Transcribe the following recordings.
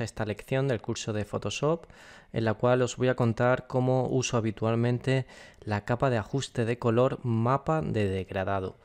a esta lección del curso de Photoshop en la cual os voy a contar cómo uso habitualmente la capa de ajuste de color mapa de degradado.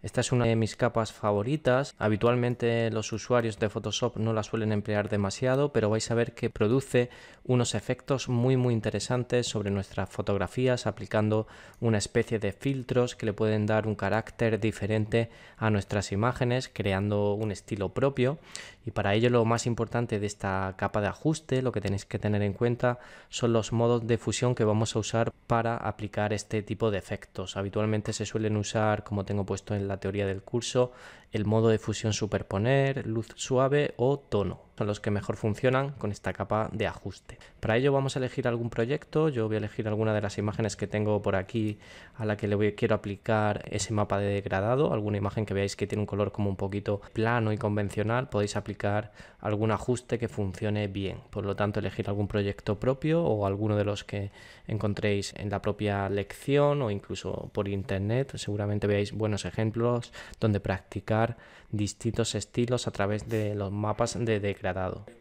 Esta es una de mis capas favoritas. Habitualmente los usuarios de Photoshop no la suelen emplear demasiado, pero vais a ver que produce unos efectos muy muy interesantes sobre nuestras fotografías aplicando una especie de filtros que le pueden dar un carácter diferente a nuestras imágenes, creando un estilo propio. Y para ello lo más importante de esta capa de ajuste, lo que tenéis que tener en cuenta son los modos de fusión que vamos a usar para aplicar este tipo de efectos. Habitualmente se suelen usar, como tengo puesto en la teoría del curso, el modo de fusión superponer, luz suave o tono son los que mejor funcionan con esta capa de ajuste. Para ello vamos a elegir algún proyecto, yo voy a elegir alguna de las imágenes que tengo por aquí a la que le voy, quiero aplicar ese mapa de degradado, alguna imagen que veáis que tiene un color como un poquito plano y convencional, podéis aplicar algún ajuste que funcione bien, por lo tanto elegir algún proyecto propio o alguno de los que encontréis en la propia lección o incluso por internet, seguramente veáis buenos ejemplos donde practicar distintos estilos a través de los mapas de degradado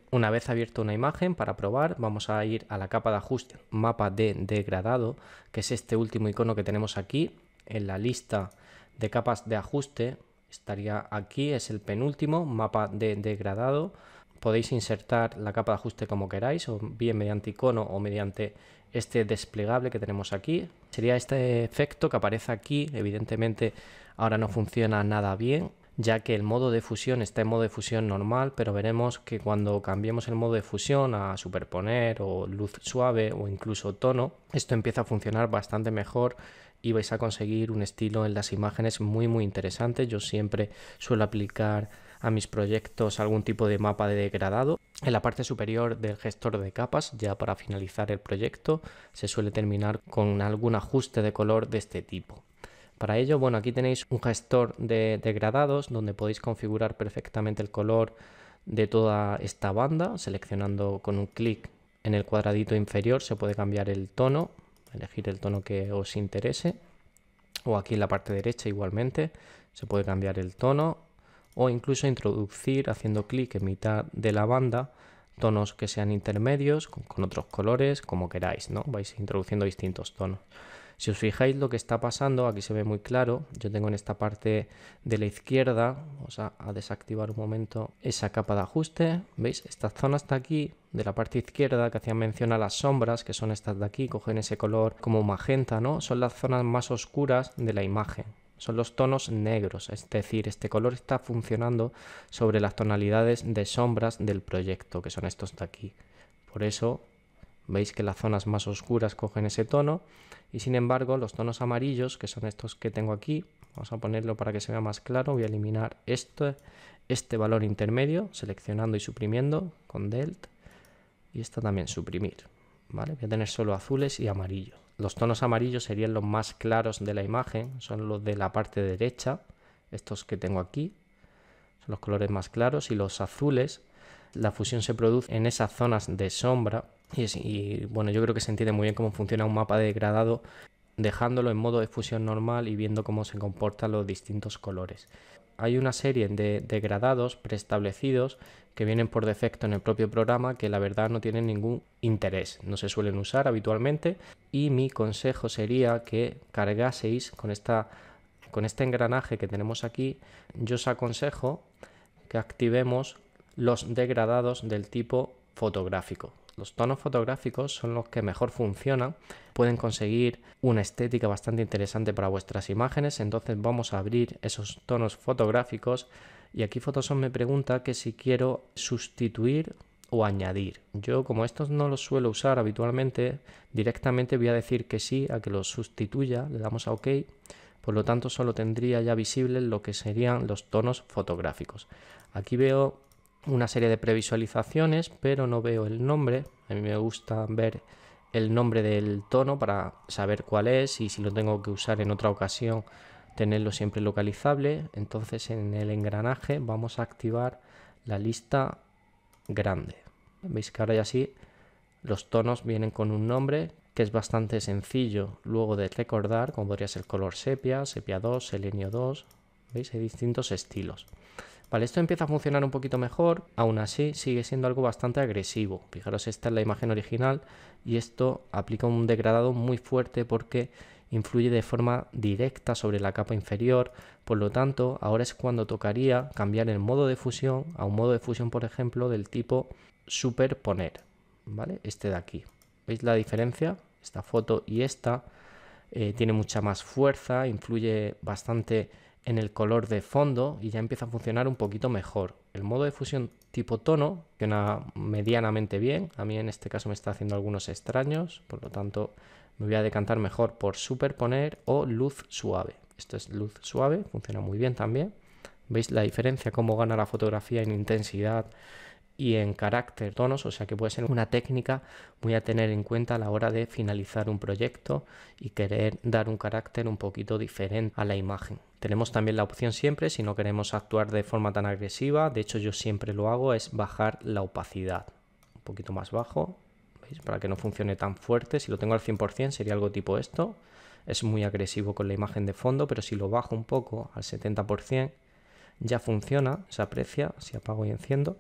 una vez abierto una imagen para probar vamos a ir a la capa de ajuste mapa de degradado que es este último icono que tenemos aquí en la lista de capas de ajuste estaría aquí es el penúltimo mapa de degradado podéis insertar la capa de ajuste como queráis, o bien mediante icono o mediante este desplegable que tenemos aquí. Sería este efecto que aparece aquí, evidentemente ahora no funciona nada bien, ya que el modo de fusión está en modo de fusión normal, pero veremos que cuando cambiemos el modo de fusión a superponer o luz suave o incluso tono, esto empieza a funcionar bastante mejor y vais a conseguir un estilo en las imágenes muy muy interesante. Yo siempre suelo aplicar a mis proyectos algún tipo de mapa de degradado. En la parte superior del gestor de capas, ya para finalizar el proyecto, se suele terminar con algún ajuste de color de este tipo. Para ello, bueno, aquí tenéis un gestor de degradados donde podéis configurar perfectamente el color de toda esta banda, seleccionando con un clic en el cuadradito inferior se puede cambiar el tono, elegir el tono que os interese, o aquí en la parte derecha igualmente se puede cambiar el tono, o incluso introducir haciendo clic en mitad de la banda tonos que sean intermedios con, otros colores, como queráis, ¿no? Vais introduciendo distintos tonos. Si os fijáis lo que está pasando, aquí se ve muy claro, yo tengo en esta parte de la izquierda, vamos a, desactivar un momento esa capa de ajuste, ¿veis? Esta zona está aquí, de la parte izquierda que hacían mención a las sombras, que son estas de aquí, cogen ese color como magenta, ¿no? Son las zonas más oscuras de la imagen, son los tonos negros, es decir, este color está funcionando sobre las tonalidades de sombras del proyecto, que son estos de aquí. Por eso Veis que las zonas más oscuras cogen ese tono y sin embargo los tonos amarillos, que son estos que tengo aquí, vamos a ponerlo para que se vea más claro, voy a eliminar este, este valor intermedio, seleccionando y suprimiendo con DELT y esta también suprimir. ¿vale? Voy a tener solo azules y amarillos Los tonos amarillos serían los más claros de la imagen, son los de la parte derecha, estos que tengo aquí, son los colores más claros y los azules, la fusión se produce en esas zonas de sombra y, bueno, yo creo que se entiende muy bien cómo funciona un mapa degradado, dejándolo en modo de fusión normal y viendo cómo se comportan los distintos colores. Hay una serie de degradados preestablecidos que vienen por defecto en el propio programa que la verdad no tienen ningún interés, no se suelen usar habitualmente y mi consejo sería que cargaseis con, esta, con este engranaje que tenemos aquí, yo os aconsejo que activemos los degradados del tipo fotográfico. Los tonos fotográficos son los que mejor funcionan, pueden conseguir una estética bastante interesante para vuestras imágenes, entonces vamos a abrir esos tonos fotográficos y aquí Photoshop me pregunta que si quiero sustituir o añadir. Yo como estos no los suelo usar habitualmente, directamente voy a decir que sí a que los sustituya, le damos a OK, por lo tanto solo tendría ya visible lo que serían los tonos fotográficos. Aquí veo una serie de previsualizaciones, pero no veo el nombre. A mí me gusta ver el nombre del tono para saber cuál es y si lo tengo que usar en otra ocasión, tenerlo siempre localizable. Entonces en el engranaje vamos a activar la lista grande. Veis que ahora ya sí los tonos vienen con un nombre que es bastante sencillo luego de recordar, como podría ser color sepia, sepia 2, selenio 2. ¿Veis? Hay distintos estilos. Vale, esto empieza a funcionar un poquito mejor, aún así sigue siendo algo bastante agresivo. Fijaros, esta es la imagen original y esto aplica un degradado muy fuerte porque influye de forma directa sobre la capa inferior, por lo tanto ahora es cuando tocaría cambiar el modo de fusión a un modo de fusión, por ejemplo, del tipo superponer, ¿vale? Este de aquí. ¿Veis la diferencia? Esta foto y esta eh, tiene mucha más fuerza, influye bastante en el color de fondo y ya empieza a funcionar un poquito mejor. El modo de fusión tipo tono funciona medianamente bien. A mí en este caso me está haciendo algunos extraños, por lo tanto me voy a decantar mejor por superponer o luz suave. Esto es luz suave, funciona muy bien también. ¿Veis la diferencia? Cómo gana la fotografía en intensidad y en carácter, tonos, o sea que puede ser una técnica muy a tener en cuenta a la hora de finalizar un proyecto y querer dar un carácter un poquito diferente a la imagen. Tenemos también la opción siempre, si no queremos actuar de forma tan agresiva, de hecho yo siempre lo hago, es bajar la opacidad. Un poquito más bajo, para que no funcione tan fuerte. Si lo tengo al 100% sería algo tipo esto. Es muy agresivo con la imagen de fondo, pero si lo bajo un poco al 70%, ya funciona, se aprecia, si apago y enciendo,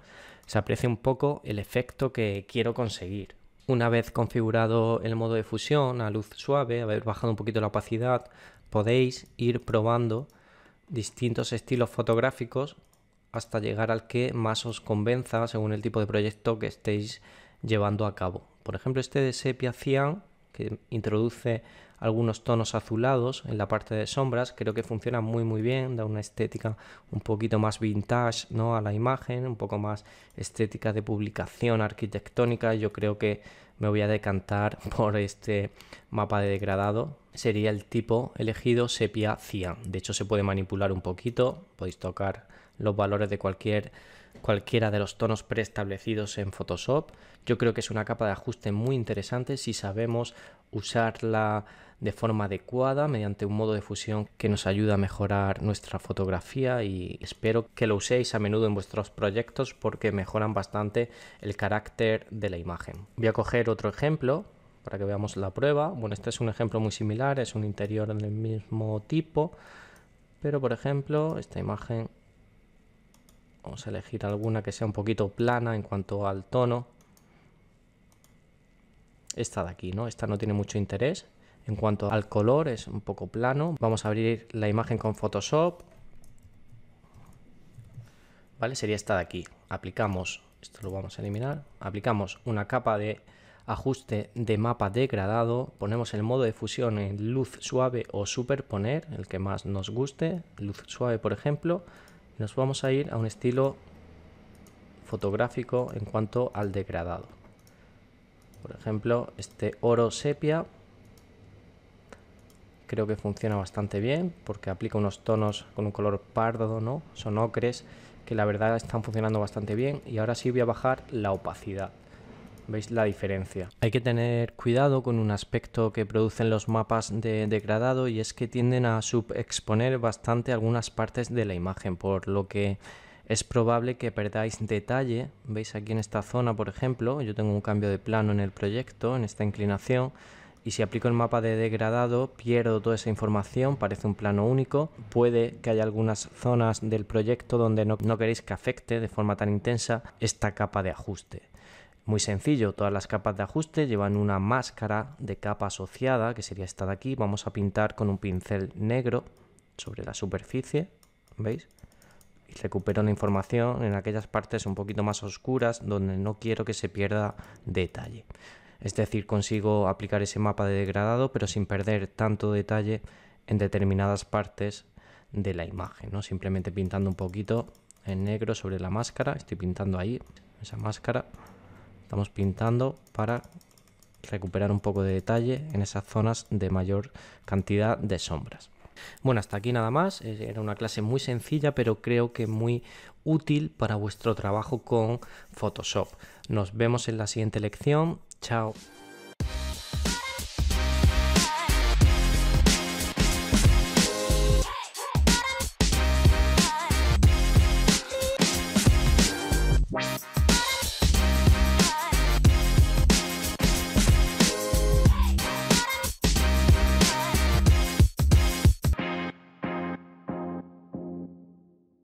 se aprecia un poco el efecto que quiero conseguir. Una vez configurado el modo de fusión a luz suave, haber bajado un poquito la opacidad, podéis ir probando distintos estilos fotográficos hasta llegar al que más os convenza según el tipo de proyecto que estéis llevando a cabo. Por ejemplo, este de sepia cian que introduce algunos tonos azulados en la parte de sombras, creo que funciona muy muy bien, da una estética un poquito más vintage ¿no? a la imagen, un poco más estética de publicación arquitectónica, yo creo que me voy a decantar por este mapa de degradado. Sería el tipo elegido sepia cian. De hecho, se puede manipular un poquito. Podéis tocar los valores de cualquier, cualquiera de los tonos preestablecidos en Photoshop. Yo creo que es una capa de ajuste muy interesante si sabemos usarla de forma adecuada mediante un modo de fusión que nos ayuda a mejorar nuestra fotografía y espero que lo uséis a menudo en vuestros proyectos porque mejoran bastante el carácter de la imagen. Voy a coger otro ejemplo para que veamos la prueba. Bueno, este es un ejemplo muy similar, es un interior del mismo tipo, pero por ejemplo esta imagen vamos a elegir alguna que sea un poquito plana en cuanto al tono. Esta de aquí, ¿no? Esta no tiene mucho interés, en cuanto al color es un poco plano. Vamos a abrir la imagen con Photoshop. ¿Vale? Sería esta de aquí. Aplicamos, esto lo vamos a eliminar, aplicamos una capa de ajuste de mapa degradado, ponemos el modo de fusión en luz suave o superponer, el que más nos guste, luz suave por ejemplo, nos vamos a ir a un estilo fotográfico en cuanto al degradado. Por ejemplo, este oro sepia creo que funciona bastante bien porque aplica unos tonos con un color pardo, ¿no? Son ocres que la verdad están funcionando bastante bien y ahora sí voy a bajar la opacidad. ¿Veis la diferencia? Hay que tener cuidado con un aspecto que producen los mapas de degradado y es que tienden a subexponer bastante algunas partes de la imagen, por lo que es probable que perdáis detalle. ¿Veis aquí en esta zona, por ejemplo? Yo tengo un cambio de plano en el proyecto, en esta inclinación, y si aplico el mapa de degradado pierdo toda esa información, parece un plano único. Puede que haya algunas zonas del proyecto donde no, queréis que afecte de forma tan intensa esta capa de ajuste. Muy sencillo, todas las capas de ajuste llevan una máscara de capa asociada, que sería esta de aquí. Vamos a pintar con un pincel negro sobre la superficie, ¿veis? Y recupero la información en aquellas partes un poquito más oscuras donde no quiero que se pierda detalle es decir, consigo aplicar ese mapa de degradado pero sin perder tanto detalle en determinadas partes de la imagen, ¿no? simplemente pintando un poquito en negro sobre la máscara, estoy pintando ahí esa máscara, estamos pintando para recuperar un poco de detalle en esas zonas de mayor cantidad de sombras. Bueno, hasta aquí nada más. Eh, era una clase muy sencilla, pero creo que muy útil para vuestro trabajo con Photoshop. Nos vemos en la siguiente lección Ciao.